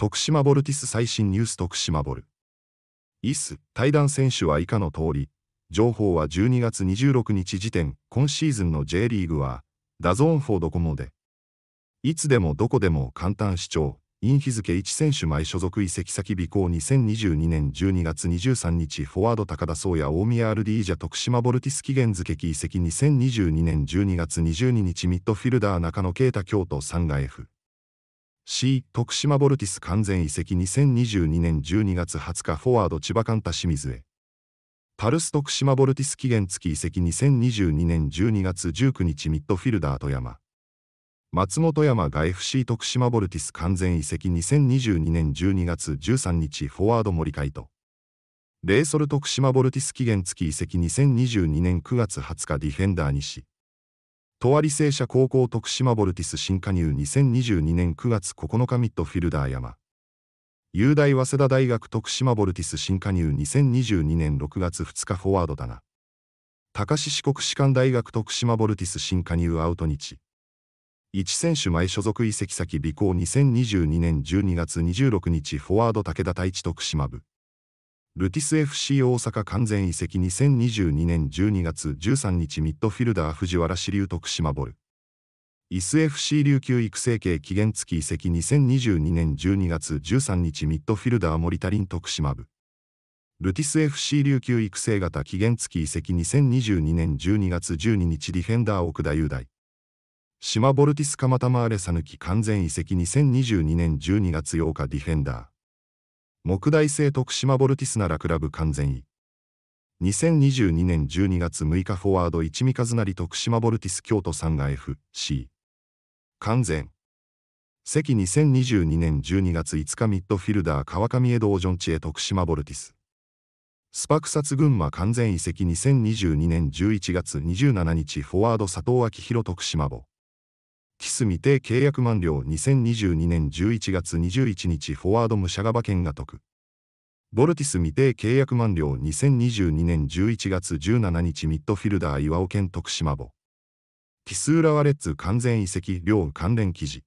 徳島ボルティス最新ニュース徳島ボル。イス、対談選手は以下の通り、情報は12月26日時点、今シーズンの J リーグは、ダゾーンフォードコモで、いつでもどこでも簡単視聴、イン日付1選手前所属移籍先備行2022年12月23日フォワード高田宗也大宮ィージャ徳島ボルティス期限付き移籍2022年12月22日ミッドフィルダー中野啓太京都 3F C 徳島ボルティス完全移籍2022年12月20日フォワード千葉カンタ清水へパルス徳島ボルティス期限付き移籍2022年12月19日ミッドフィルダー富山松本山が FC 徳島ボルティス完全移籍2022年12月13日フォワード森海斗。レイソル徳島ボルティス期限付き移籍2022年9月20日ディフェンダー西とわり製社高校徳島ボルティス新加入2022年9月9日ミッドフィルダー山。雄大早稲田大学徳島ボルティス新加入2022年6月2日フォワードだな。高志四国士官大学徳島ボルティス新加入アウト日。1選手前所属移籍先尾行2022年12月26日フォワード武田太一徳島部。ルティス FC 大阪完全移籍2022年12月13日ミッドフィルダー藤原支流徳島ボル。イス FC 琉球育成系期限付き移籍2022年12月13日ミッドフィルダー森田ン徳島部。ルティス FC 琉球育成型期限付き移籍2022年12月12日ディフェンダー奥田雄大。島ボルティス蒲田マーレさぬき完全移籍2022年12月8日ディフェンダー。木大製徳島ボルティスならクラブ完全位。2022年12月6日フォワード一味数成徳島ボルティス京都さんが FC。完全。関2022年12月5日ミッドフィルダー川上エドオジョンチエ徳島ボルティス。スパクサツ群馬完全移籍2022年11月27日フォワード佐藤昭弘徳島ボ。キス未定契約満了2022年11月21日フォワードムシャガバ県が得。ボルティス未定契約満了2022年11月17日ミッドフィルダー岩尾県徳島母。キス浦和レッズ完全移籍両関連記事。